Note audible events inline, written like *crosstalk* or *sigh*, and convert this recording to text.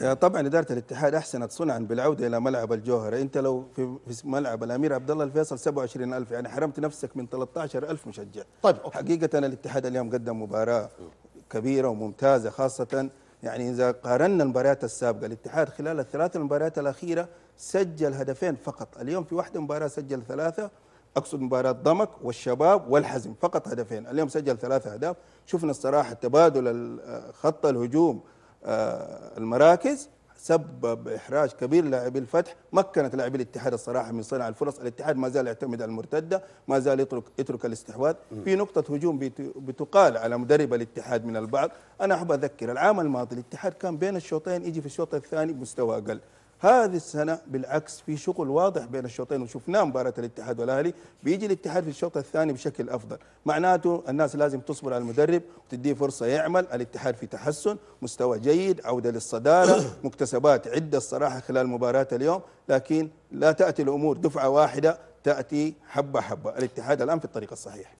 آه، طبعا اداره الاتحاد احسنت صنعا بالعوده الى ملعب الجوهره انت لو في ملعب الامير عبد الله الفيصل 27000 يعني حرمت نفسك من 13000 مشجع طيب أوكي. حقيقه الاتحاد اليوم قدم مباراه كبيره وممتازه خاصه يعني اذا قارنا المباريات السابقه الاتحاد خلال الثلاث مباريات الاخيره سجل هدفين فقط اليوم في واحده مباراه سجل ثلاثه اقصد مباراه ضمك والشباب والحزم فقط هدفين اليوم سجل ثلاثه اهداف شفنا الصراحه تبادل آه، خط الهجوم آه، المراكز سبب احراج كبير لاعبي الفتح مكنت لاعبي الاتحاد الصراحه من صنع الفرص الاتحاد ما زال يعتمد على المرتده ما زال يترك يترك الاستحواذ في نقطه هجوم بتقال على مدرب الاتحاد من البعض انا احب اذكر العام الماضي الاتحاد كان بين الشوطين يجي في الشوط الثاني بمستوى اقل هذه السنة بالعكس في شغل واضح بين الشوطين وشفناه مباراة الاتحاد والأهلي بيجي الاتحاد في الشوط الثاني بشكل أفضل معناته الناس لازم تصبر على المدرب وتديه فرصة يعمل الاتحاد في تحسن مستوى جيد عودة للصدارة *coughs* مكتسبات عدة الصراحة خلال مباراة اليوم لكن لا تأتي الأمور دفعة واحدة تأتي حبة حبة الاتحاد الآن في الطريق الصحيح